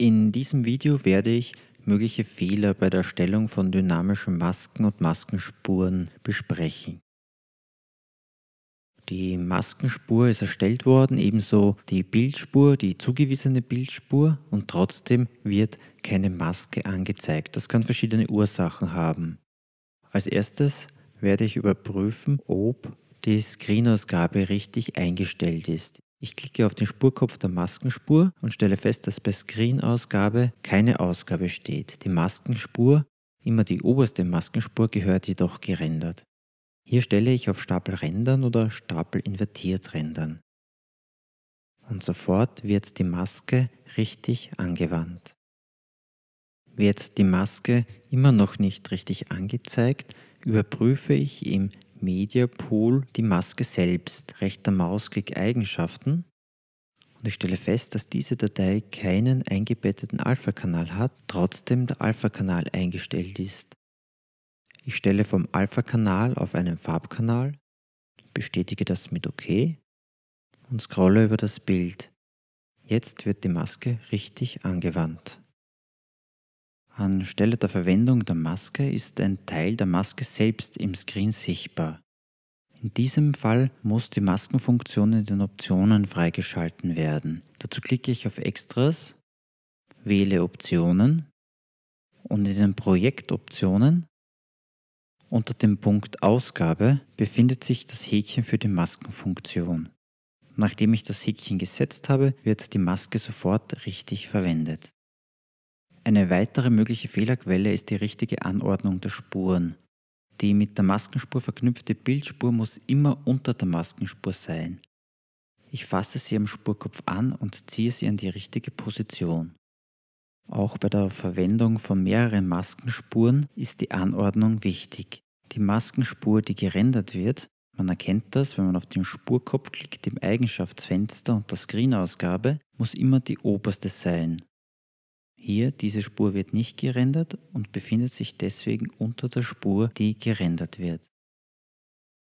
In diesem Video werde ich mögliche Fehler bei der Erstellung von dynamischen Masken und Maskenspuren besprechen. Die Maskenspur ist erstellt worden, ebenso die Bildspur, die zugewiesene Bildspur und trotzdem wird keine Maske angezeigt. Das kann verschiedene Ursachen haben. Als erstes werde ich überprüfen, ob die Screen-Ausgabe richtig eingestellt ist. Ich klicke auf den Spurkopf der Maskenspur und stelle fest, dass bei Screen-Ausgabe keine Ausgabe steht. Die Maskenspur, immer die oberste Maskenspur, gehört jedoch gerendert. Hier stelle ich auf Stapel rendern oder Stapel invertiert rendern. Und sofort wird die Maske richtig angewandt. Wird die Maske immer noch nicht richtig angezeigt, überprüfe ich im Media Pool die Maske selbst, rechter Mausklick Eigenschaften und ich stelle fest, dass diese Datei keinen eingebetteten Alpha-Kanal hat, trotzdem der Alpha-Kanal eingestellt ist. Ich stelle vom Alpha-Kanal auf einen Farbkanal, bestätige das mit OK und scrolle über das Bild. Jetzt wird die Maske richtig angewandt. Anstelle der Verwendung der Maske ist ein Teil der Maske selbst im Screen sichtbar. In diesem Fall muss die Maskenfunktion in den Optionen freigeschalten werden. Dazu klicke ich auf Extras, wähle Optionen und in den Projektoptionen unter dem Punkt Ausgabe befindet sich das Häkchen für die Maskenfunktion. Nachdem ich das Häkchen gesetzt habe, wird die Maske sofort richtig verwendet. Eine weitere mögliche Fehlerquelle ist die richtige Anordnung der Spuren. Die mit der Maskenspur verknüpfte Bildspur muss immer unter der Maskenspur sein. Ich fasse sie am Spurkopf an und ziehe sie an die richtige Position. Auch bei der Verwendung von mehreren Maskenspuren ist die Anordnung wichtig. Die Maskenspur, die gerendert wird, man erkennt das, wenn man auf den Spurkopf klickt im Eigenschaftsfenster unter Screen-Ausgabe, muss immer die oberste sein. Hier, diese Spur wird nicht gerendert und befindet sich deswegen unter der Spur, die gerendert wird.